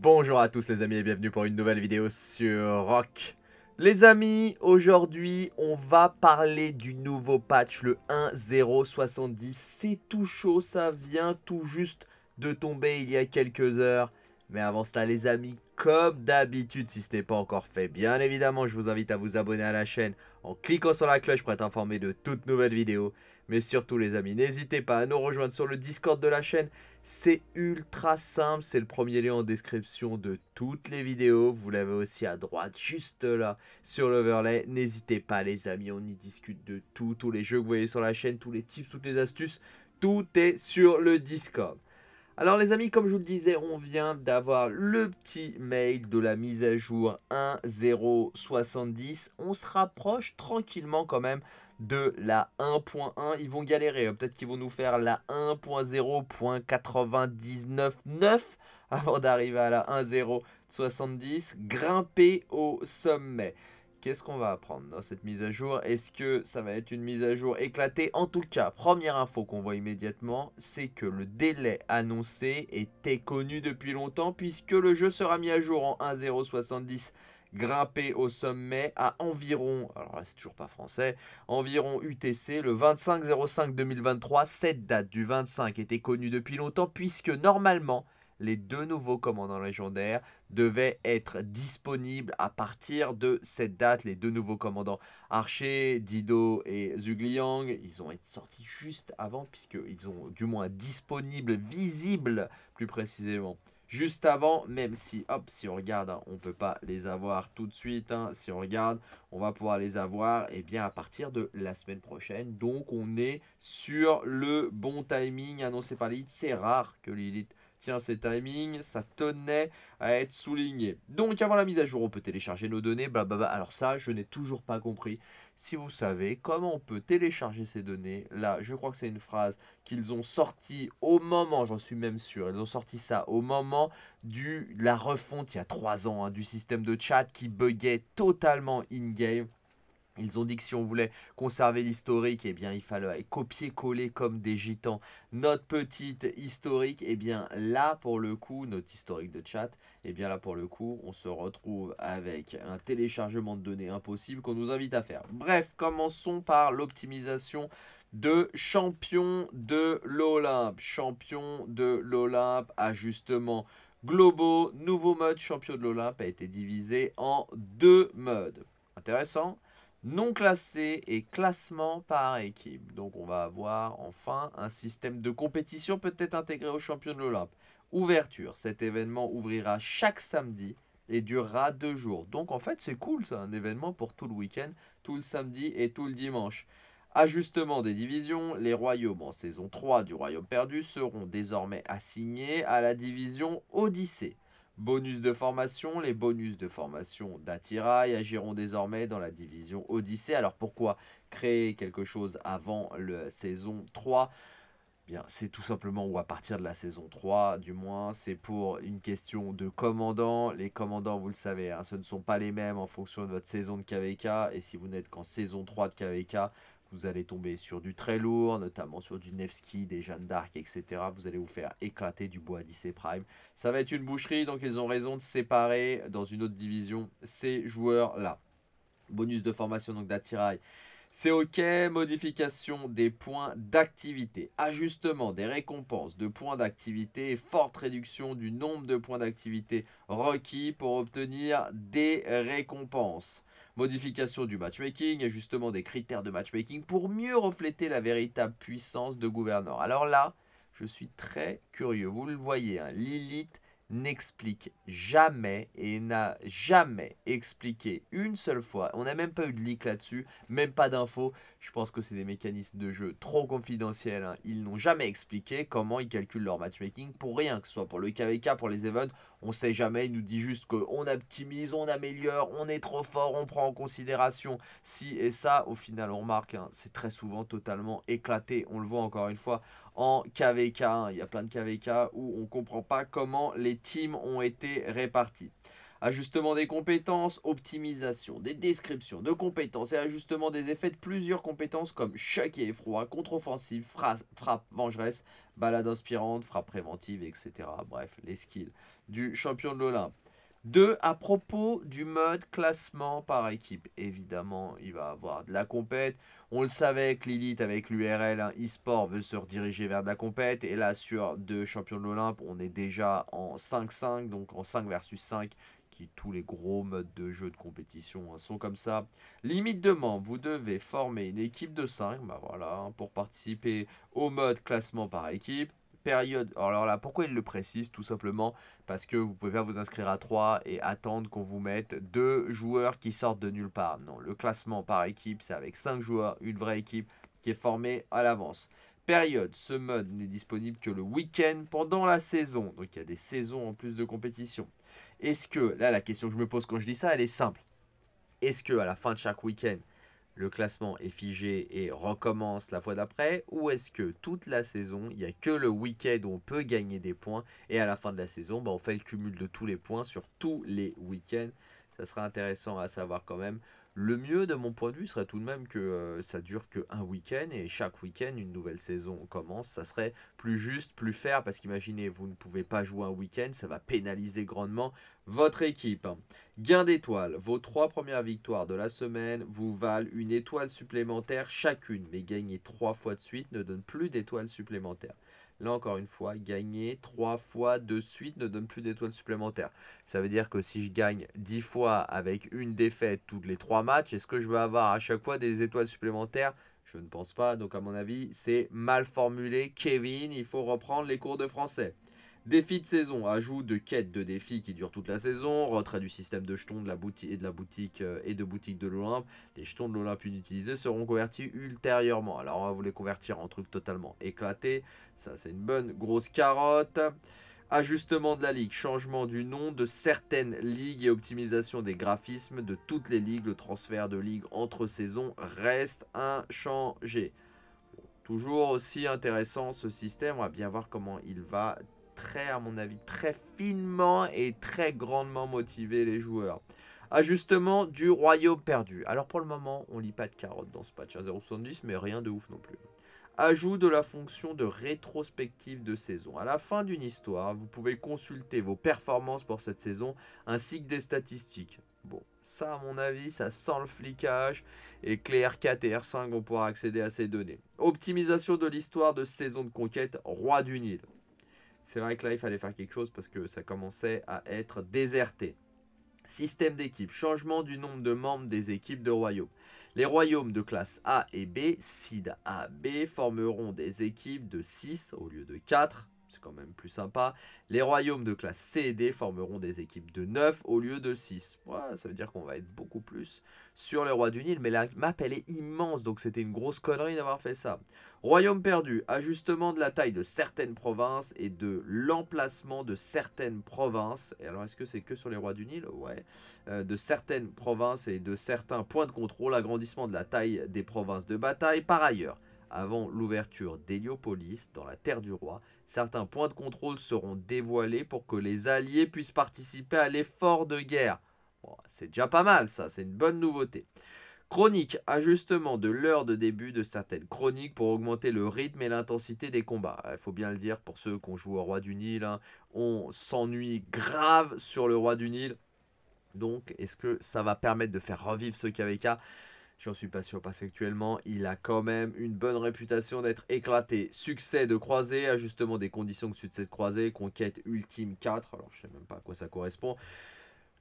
Bonjour à tous les amis et bienvenue pour une nouvelle vidéo sur Rock. Les amis, aujourd'hui on va parler du nouveau patch, le 1.0.70. C'est tout chaud, ça vient tout juste de tomber il y a quelques heures. Mais avant cela les amis, comme d'habitude, si ce n'est pas encore fait, bien évidemment, je vous invite à vous abonner à la chaîne en cliquant sur la cloche pour être informé de toutes nouvelles vidéos. Mais surtout les amis, n'hésitez pas à nous rejoindre sur le Discord de la chaîne. C'est ultra simple, c'est le premier lien en description de toutes les vidéos. Vous l'avez aussi à droite, juste là, sur l'overlay. N'hésitez pas les amis, on y discute de tout, tous les jeux que vous voyez sur la chaîne, tous les tips, toutes les astuces. Tout est sur le Discord. Alors les amis, comme je vous le disais, on vient d'avoir le petit mail de la mise à jour 1.0.70. On se rapproche tranquillement quand même de la 1.1. Ils vont galérer, euh, peut-être qu'ils vont nous faire la 1.0.99.9 avant d'arriver à la 1.0.70. Grimper au sommet. Qu'est-ce qu'on va apprendre dans cette mise à jour Est-ce que ça va être une mise à jour éclatée En tout cas, première info qu'on voit immédiatement, c'est que le délai annoncé était connu depuis longtemps puisque le jeu sera mis à jour en 1.070 grimpé au sommet à environ, alors c'est toujours pas français, environ UTC le 25 2023. Cette date du 25 était connue depuis longtemps puisque normalement les deux nouveaux commandants légendaires devaient être disponibles à partir de cette date. Les deux nouveaux commandants Archer, Dido et Zugliang, ils ont été sortis juste avant, puisqu'ils ont du moins disponibles, visibles plus précisément. Juste avant, même si, hop, si on regarde, hein, on ne peut pas les avoir tout de suite. Hein. si on regarde, on va pouvoir les avoir eh bien, à partir de la semaine prochaine. Donc, on est sur le bon timing annoncé par Lilith. C'est rare que Lilith Tiens, ces timings, ça tenait à être souligné. Donc avant la mise à jour, on peut télécharger nos données, blablabla. Alors ça, je n'ai toujours pas compris. Si vous savez comment on peut télécharger ces données, là, je crois que c'est une phrase qu'ils ont sortie au moment, j'en suis même sûr, ils ont sorti ça au moment du, de la refonte il y a trois ans, hein, du système de chat qui buguait totalement in-game. Ils ont dit que si on voulait conserver l'historique, et eh bien, il fallait copier-coller comme des gitans notre petite historique. Et eh bien, là, pour le coup, notre historique de chat, et eh bien, là, pour le coup, on se retrouve avec un téléchargement de données impossible qu'on nous invite à faire. Bref, commençons par l'optimisation de champion de l'Olympe. Champion de l'Olympe, ajustement globaux. Nouveau mode champion de l'Olympe a été divisé en deux modes. Intéressant non classé et classement par équipe. Donc on va avoir enfin un système de compétition peut-être intégré aux champions de l'Olympe. Ouverture, cet événement ouvrira chaque samedi et durera deux jours. Donc en fait c'est cool, c'est un événement pour tout le week-end, tout le samedi et tout le dimanche. Ajustement des divisions, les royaumes en saison 3 du Royaume perdu seront désormais assignés à la division Odyssée. Bonus de formation, les bonus de formation d'Attirail agiront désormais dans la division Odyssée. Alors pourquoi créer quelque chose avant la saison 3 Bien, c'est tout simplement, ou à partir de la saison 3, du moins, c'est pour une question de commandant. Les commandants, vous le savez, hein, ce ne sont pas les mêmes en fonction de votre saison de KVK. Et si vous n'êtes qu'en saison 3 de KVK, vous allez tomber sur du très lourd, notamment sur du Nevsky, des Jeanne d'Arc, etc. Vous allez vous faire éclater du bois 10 prime. Ça va être une boucherie, donc ils ont raison de séparer dans une autre division ces joueurs-là. Bonus de formation donc d'attirail. C'est OK, modification des points d'activité, ajustement des récompenses de points d'activité, forte réduction du nombre de points d'activité requis pour obtenir des récompenses. Modification du matchmaking, et justement des critères de matchmaking pour mieux refléter la véritable puissance de gouverneur. Alors là, je suis très curieux. Vous le voyez, hein, Lilith n'explique jamais et n'a jamais expliqué une seule fois. On n'a même pas eu de leak là-dessus, même pas d'infos. Je pense que c'est des mécanismes de jeu trop confidentiels. Hein. Ils n'ont jamais expliqué comment ils calculent leur matchmaking pour rien, que ce soit pour le KVK, pour les events. On ne sait jamais, ils nous disent juste qu'on optimise, on améliore, on est trop fort, on prend en considération si et ça. Au final, on remarque, hein, c'est très souvent totalement éclaté. On le voit encore une fois en KVK. Hein. Il y a plein de KVK où on ne comprend pas comment les teams ont été répartis. Ajustement des compétences, optimisation des descriptions de compétences et ajustement des effets de plusieurs compétences comme choc et effroi, contre-offensive, frappe vengeresse, balade inspirante, frappe préventive, etc. Bref, les skills du champion de l'Olympe. Deux, à propos du mode classement par équipe. Évidemment, il va avoir de la compète. On le savait que Lilith, avec l'URL eSport hein, e-sport, veut se rediriger vers de la compète. Et là, sur deux champions de l'Olympe, on est déjà en 5-5, donc en 5 versus 5. Qui, tous les gros modes de jeu de compétition hein, sont comme ça. Limite de membres, vous devez former une équipe de 5, bah voilà, hein, pour participer au mode classement par équipe période. Alors là, pourquoi il le précise Tout simplement parce que vous pouvez pas vous inscrire à 3 et attendre qu'on vous mette deux joueurs qui sortent de nulle part. Non, le classement par équipe, c'est avec 5 joueurs, une vraie équipe qui est formée à l'avance. Période, ce mode n'est disponible que le week-end pendant la saison. Donc il y a des saisons en plus de compétition. Est-ce que, là la question que je me pose quand je dis ça, elle est simple. Est-ce que à la fin de chaque week-end, le classement est figé et recommence la fois d'après Ou est-ce que toute la saison, il n'y a que le week-end où on peut gagner des points et à la fin de la saison, bah, on fait le cumul de tous les points sur tous les week-ends Ça sera intéressant à savoir quand même. Le mieux, de mon point de vue, serait tout de même que euh, ça dure qu'un week-end et chaque week-end, une nouvelle saison commence. Ça serait plus juste, plus fair, parce qu'imaginez, vous ne pouvez pas jouer un week-end, ça va pénaliser grandement votre équipe. Gain d'étoiles. Vos trois premières victoires de la semaine vous valent une étoile supplémentaire chacune, mais gagner trois fois de suite ne donne plus d'étoiles supplémentaires. Là encore une fois, gagner trois fois de suite ne donne plus d'étoiles supplémentaires. Ça veut dire que si je gagne 10 fois avec une défaite toutes les trois matchs, est-ce que je vais avoir à chaque fois des étoiles supplémentaires Je ne pense pas, donc à mon avis, c'est mal formulé. Kevin, il faut reprendre les cours de français. Défi de saison, ajout de quêtes de défis qui durent toute la saison, retrait du système de jetons de la boutique et de la boutique euh, de l'Olympe. Les jetons de l'Olympe inutilisés seront convertis ultérieurement. Alors on va vous les convertir en trucs totalement éclatés. Ça c'est une bonne grosse carotte. Ajustement de la ligue, changement du nom de certaines ligues et optimisation des graphismes de toutes les ligues. Le transfert de ligue entre saisons reste inchangé. toujours aussi intéressant ce système, on va bien voir comment il va très, à mon avis, très finement et très grandement motivé les joueurs. Ajustement du royaume perdu. Alors pour le moment, on lit pas de carottes dans ce patch à 0,70, mais rien de ouf non plus. Ajout de la fonction de rétrospective de saison. À la fin d'une histoire, vous pouvez consulter vos performances pour cette saison ainsi que des statistiques. Bon, ça à mon avis, ça sent le flicage et que les R4 et R5 vont pouvoir accéder à ces données. Optimisation de l'histoire de saison de conquête, roi du Nil. C'est vrai que là, il fallait faire quelque chose parce que ça commençait à être déserté. Système d'équipe, changement du nombre de membres des équipes de royaumes. Les royaumes de classe A et B, SID A, B, formeront des équipes de 6 au lieu de 4 quand même plus sympa. Les royaumes de classe C et D formeront des équipes de 9 au lieu de 6. ça veut dire qu'on va être beaucoup plus sur les rois du Nil, mais la map elle est immense, donc c'était une grosse connerie d'avoir fait ça. Royaume perdu, ajustement de la taille de certaines provinces et de l'emplacement de certaines provinces. alors est-ce que c'est que sur les rois du Nil Ouais. Euh, de certaines provinces et de certains points de contrôle, agrandissement de la taille des provinces de bataille. Par ailleurs, avant l'ouverture d'Héliopolis dans la terre du roi, Certains points de contrôle seront dévoilés pour que les Alliés puissent participer à l'effort de guerre. c'est déjà pas mal ça, c'est une bonne nouveauté. Chronique, ajustement de l'heure de début de certaines chroniques pour augmenter le rythme et l'intensité des combats. Il faut bien le dire pour ceux ont joué au Roi du Nil, hein, on s'ennuie grave sur le Roi du Nil. Donc, est-ce que ça va permettre de faire revivre ce KVK J'en suis pas sûr parce actuellement. il a quand même une bonne réputation d'être éclaté. Succès de croisée, ajustement des conditions de succès de croisée, conquête ultime 4. Alors, je sais même pas à quoi ça correspond.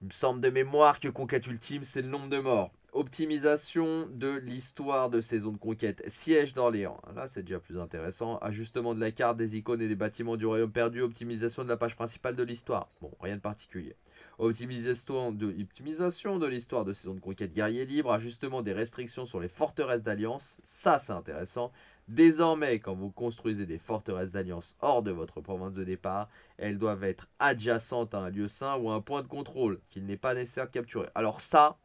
Il me semble de mémoire que conquête ultime, c'est le nombre de morts. Optimisation de l'histoire de saison de conquête. Siège d'Orléans. Là, c'est déjà plus intéressant. Ajustement de la carte, des icônes et des bâtiments du royaume perdu. Optimisation de la page principale de l'histoire. Bon, rien de particulier. Optimisation de, optimisation de l'histoire de saison de conquête guerrier libre, ajustement des restrictions sur les forteresses d'alliance, ça c'est intéressant. Désormais, quand vous construisez des forteresses d'alliance hors de votre province de départ, elles doivent être adjacentes à un lieu sain ou à un point de contrôle qu'il n'est pas nécessaire de capturer. Alors ça,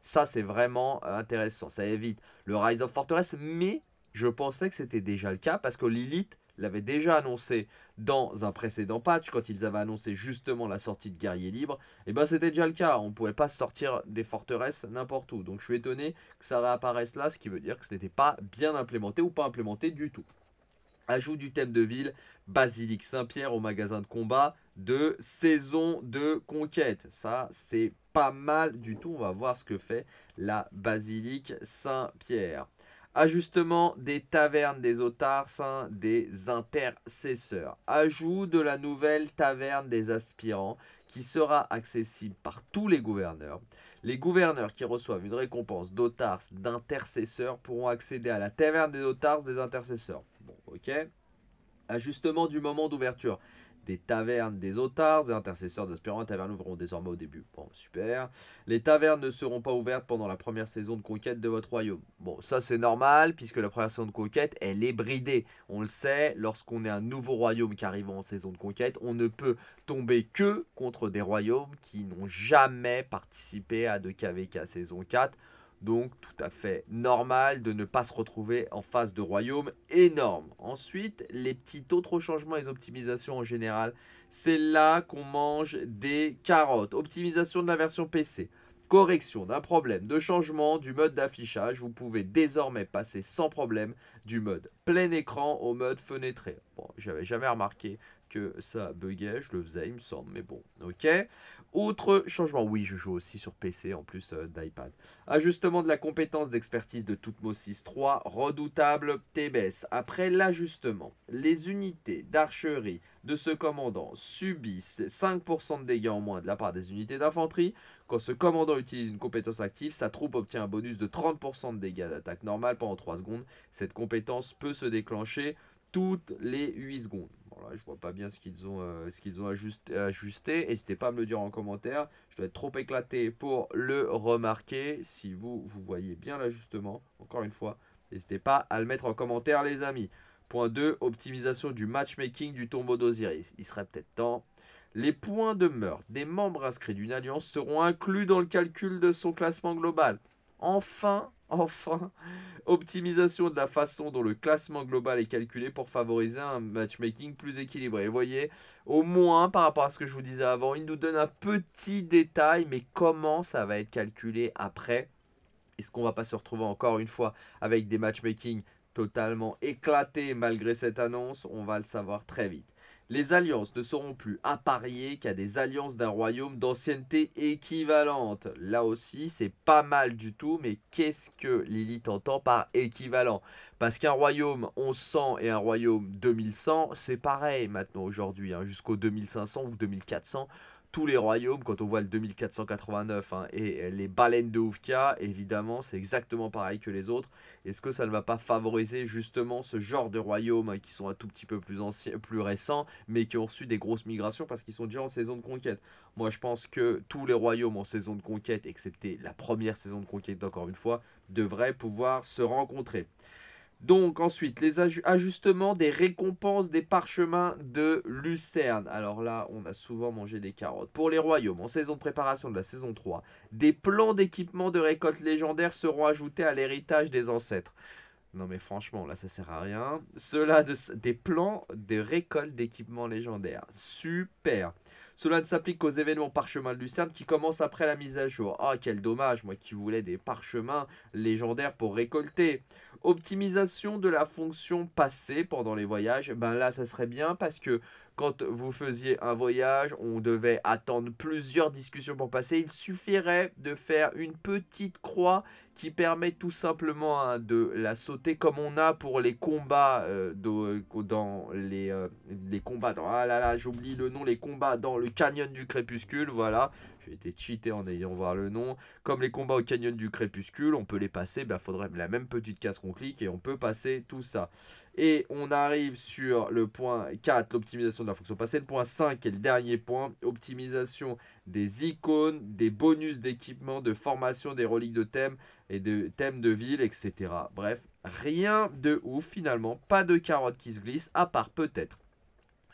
ça c'est vraiment intéressant. Ça évite le Rise of Fortress, mais je pensais que c'était déjà le cas parce que Lilith L'avait déjà annoncé dans un précédent patch, quand ils avaient annoncé justement la sortie de Guerrier Libre, et eh bien c'était déjà le cas, on ne pouvait pas sortir des forteresses n'importe où. Donc je suis étonné que ça réapparaisse là, ce qui veut dire que ce n'était pas bien implémenté ou pas implémenté du tout. Ajout du thème de ville, Basilique Saint-Pierre au magasin de combat de saison de conquête. Ça, c'est pas mal du tout. On va voir ce que fait la Basilique Saint-Pierre. Ajustement des tavernes des otars hein, des intercesseurs. Ajout de la nouvelle taverne des aspirants qui sera accessible par tous les gouverneurs. Les gouverneurs qui reçoivent une récompense d'Otars d'intercesseurs pourront accéder à la taverne des Otars des intercesseurs. Bon, ok. Ajustement du moment d'ouverture des tavernes des otards, des intercesseurs d'aspirants, tavernes ouvriront désormais au début. Bon, super. Les tavernes ne seront pas ouvertes pendant la première saison de conquête de votre royaume. Bon, ça c'est normal, puisque la première saison de conquête, elle est bridée. On le sait, lorsqu'on est un nouveau royaume qui arrive en saison de conquête, on ne peut tomber que contre des royaumes qui n'ont jamais participé à de KVK saison 4. Donc tout à fait normal de ne pas se retrouver en face de royaume énorme. Ensuite, les petits autres changements et les optimisations en général, c'est là qu'on mange des carottes. Optimisation de la version PC. Correction d'un problème de changement du mode d'affichage, vous pouvez désormais passer sans problème du mode plein écran au mode fenêtré. Bon, j'avais jamais remarqué que ça buguait, je le faisais il me semble, mais bon, ok. Autre changement, oui, je joue aussi sur PC en plus euh, d'iPad. Ajustement de la compétence d'expertise de Toutmosis 3, redoutable TBS. Après l'ajustement, les unités d'archerie de ce commandant subissent 5% de dégâts en moins de la part des unités d'infanterie. Quand ce commandant utilise une compétence active, sa troupe obtient un bonus de 30% de dégâts d'attaque normale pendant 3 secondes. Cette compétence peut se déclencher toutes les 8 secondes. Je je vois pas bien ce qu'ils ont, euh, ce ajusté, ajusté. N'hésitez pas à me le dire en commentaire. Je dois être trop éclaté pour le remarquer. Si vous, vous voyez bien l'ajustement, encore une fois, n'hésitez pas à le mettre en commentaire, les amis. Point 2, optimisation du matchmaking du tombeau d'Osiris. Il serait peut-être temps. Les points de meurtre des membres inscrits d'une alliance seront inclus dans le calcul de son classement global. Enfin, Enfin, optimisation de la façon dont le classement global est calculé pour favoriser un matchmaking plus équilibré. Vous voyez, au moins par rapport à ce que je vous disais avant, il nous donne un petit détail, mais comment ça va être calculé après Est-ce qu'on va pas se retrouver encore une fois avec des matchmaking totalement éclatés malgré cette annonce On va le savoir très vite. Les alliances ne seront plus appariées qu'à des alliances d'un royaume d'ancienneté équivalente. Là aussi, c'est pas mal du tout, mais qu'est-ce que Lilith entend par équivalent Parce qu'un royaume 1100 et un royaume 2100, c'est pareil maintenant aujourd'hui, hein, jusqu'au 2500 ou 2400 tous les royaumes, quand on voit le 2489 hein, et les baleines de Oufka, évidemment, c'est exactement pareil que les autres. Est-ce que ça ne va pas favoriser justement ce genre de royaumes hein, qui sont un tout petit peu plus, anciens, plus récents, mais qui ont reçu des grosses migrations parce qu'ils sont déjà en saison de conquête Moi, je pense que tous les royaumes en saison de conquête, excepté la première saison de conquête, encore une fois, devraient pouvoir se rencontrer. Donc ensuite, les ajustements des récompenses des parchemins de Lucerne. Alors là, on a souvent mangé des carottes. Pour les royaumes, en saison de préparation de la saison 3, des plans d'équipement de récolte légendaire seront ajoutés à l'héritage des ancêtres. Non mais franchement, là ça sert à rien. Cela des plans de récolte d'équipement légendaire. Super. Cela ne s'applique qu'aux événements parchemins de Lucerne qui commencent après la mise à jour. Ah, oh, quel dommage, moi qui voulais des parchemins légendaires pour récolter. Optimisation de la fonction passée pendant les voyages. Ben là, ça serait bien parce que quand vous faisiez un voyage, on devait attendre plusieurs discussions pour passer. Il suffirait de faire une petite croix qui permet tout simplement hein, de la sauter comme on a pour les combats euh, dans les, euh, combats Ah là là, j'oublie le nom, les combats dans le Canyon du Crépuscule, voilà. J'ai été cheaté en ayant voir le nom. Comme les combats au Canyon du Crépuscule, on peut les passer, il bah, faudrait la même petite case qu'on clique et on peut passer tout ça. Et on arrive sur le point 4, l'optimisation de la fonction passée. Le point 5 est le dernier point, optimisation des icônes, des bonus d'équipement, de formation, des reliques de thèmes et de thèmes de ville, etc. Bref, rien de ouf finalement, pas de carottes qui se glissent, à part peut-être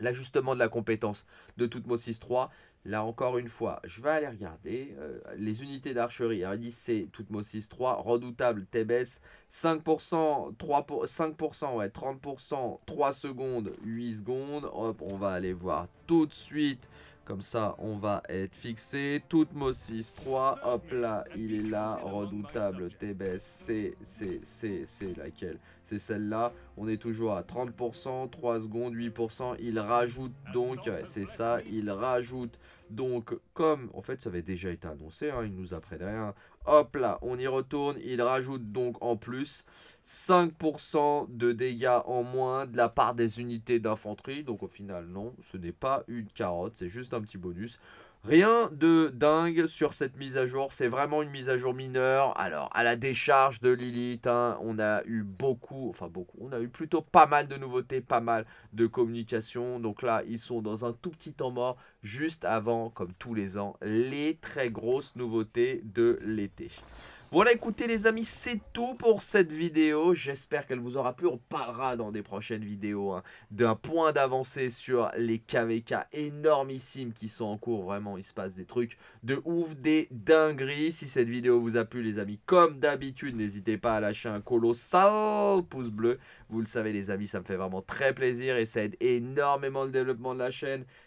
L'ajustement de la compétence de Toutmosis 6-3, là encore une fois, je vais aller regarder euh, les unités d'archerie. Alors, il dit c'est Toutmosis 6-3, redoutable, Thébès, 5%, 3 5%, ouais, 30%, 3 secondes, 8 secondes. Hop, on va aller voir tout de suite. Comme ça, on va être fixé. Toutmosis 6-3, hop là, il est là, redoutable, t c'est, c'est, c'est, c'est laquelle c'est celle-là. On est toujours à 30%, 3 secondes, 8%. Il rajoute donc, c'est ça, il rajoute donc, comme en fait ça avait déjà été annoncé, hein, il nous apprend rien. Hop là, on y retourne, il rajoute donc en plus 5% de dégâts en moins de la part des unités d'infanterie. Donc au final, non, ce n'est pas une carotte, c'est juste un petit bonus. Rien de dingue sur cette mise à jour, c'est vraiment une mise à jour mineure. Alors, à la décharge de Lilith, hein, on a eu beaucoup, enfin beaucoup, on a eu plutôt pas mal de nouveautés, pas mal de communications. Donc là, ils sont dans un tout petit temps mort, juste avant, comme tous les ans, les très grosses nouveautés de l'été. Voilà, écoutez les amis, c'est tout pour cette vidéo. J'espère qu'elle vous aura plu. On parlera dans des prochaines vidéos hein, d'un point d'avancée sur les KVK énormissimes qui sont en cours. Vraiment, il se passe des trucs de ouf, des dingueries. Si cette vidéo vous a plu les amis, comme d'habitude, n'hésitez pas à lâcher un colossal pouce bleu. Vous le savez les amis, ça me fait vraiment très plaisir et ça aide énormément le développement de la chaîne.